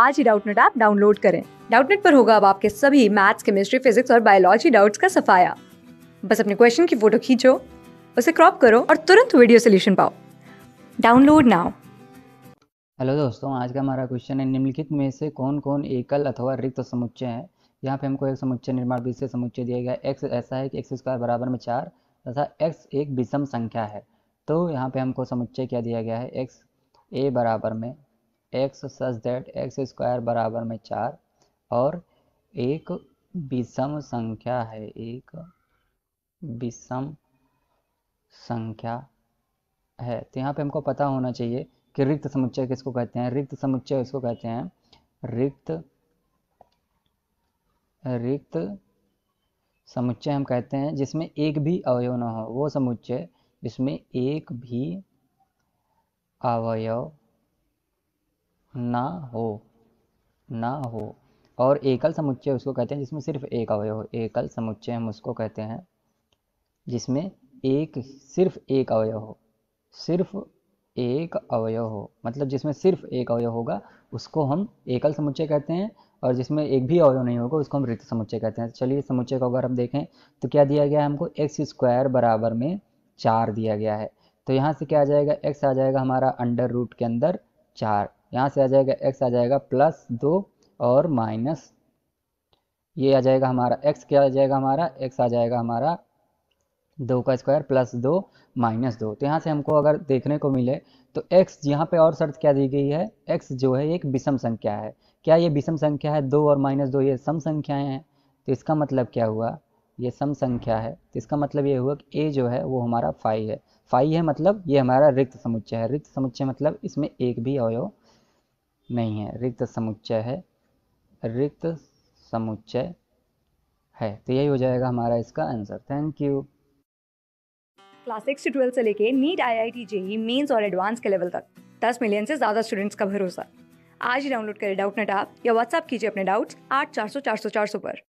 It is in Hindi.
आज ही डाउटनेट ऐप डाउनलोड करें डाउटनेट पर होगा अब आपके सभी मैथ्स केमिस्ट्री फिजिक्स और बायोलॉजी डाउट्स का सफाया बस अपने क्वेश्चन की फोटो खींचो उसे क्रॉप करो और तुरंत वीडियो सोल्यूशन पाओ डाउनलोड नाउ हेलो दोस्तों आज का हमारा क्वेश्चन है निम्नलिखित में से कौन कौन एकल अथवा रिक्त समुच्चय है यहाँ पे हमको एक समुच्चय निर्माण विषय समुच्चय दिया गया एक्स ऐसा है कि एक्स स्क्वायर बराबर में चार तथा एक्स एक विषम संख्या है तो यहाँ पे हमको समुच्चय क्या दिया गया है एक्स ए बराबर में X such that X square बराबर में चार और एक विषम संख्या है एक विषम संख्या है तो यहाँ पे हमको पता होना चाहिए कि रिक्त समुच्चय किसको कहते हैं रिक्त समुच्चय इसको कहते हैं रिक्त रिक्त समुच्चय हम कहते हैं जिसमें एक भी अवयव ना हो वो समुच्चय जिसमें एक भी अवयव ना हो ना हो और एकल समुच्चय उसको कहते हैं जिसमें सिर्फ एक अवयव हो एकल समुच्चय हम उसको कहते हैं जिसमें एक सिर्फ एक अवयव हो सिर्फ एक अवयव हो मतलब जिसमें सिर्फ एक अवयव होगा उसको हम एकल समुच्चय कहते हैं और जिसमें एक भी अवयव नहीं होगा उसको हम रिक्त समुच्चय कहते हैं चलिए समुच्चय को अगर हम देखें तो क्या दिया गया है हमको एक्स स्क्वायर बराबर में चार दिया गया है तो यहाँ से क्या आ जाएगा एक्स आ जाएगा हमारा अंडर रूट के अंदर चार यहाँ से आ जाएगा एक्स आ जाएगा प्लस दो और माइनस ये आ जाएगा हमारा एक्स क्या आ जाएगा हमारा एक्स आ जाएगा हमारा दो का स्क्वायर प्लस दो माइनस दो तो यहाँ से हमको अगर देखने को मिले तो एक्स यहाँ पे और शर्त क्या दी गई है एक्स जो है एक विषम संख्या है क्या ये विषम संख्या है दो और माइनस दो ये सम संख्याएं हैं तो इसका मतलब क्या हुआ ये सम संख्या है तो इसका मतलब ये हुआ कि ए जो है वो हमारा फाइव है फाइव है मतलब ये हमारा रिक्त समुच्चय है रिक्त समुच्चय मतलब इसमें एक भी अवयव नहीं है रिक्त समुच्चय है रिक्त समुच्चय है तो यही हो जाएगा हमारा इसका answer thank you class six से ट्वेल्थ से लेके NEET I I T JEE mains और एडवांस के लेवल तक दस मिलियन से ज़्यादा स्टूडेंट्स का भरोसा आज ही डाउनलोड करें डाउट नेट आप या व्हाट्सअप कीजिए अपने डाउट्स आठ चार सौ चार सौ चार सौ पर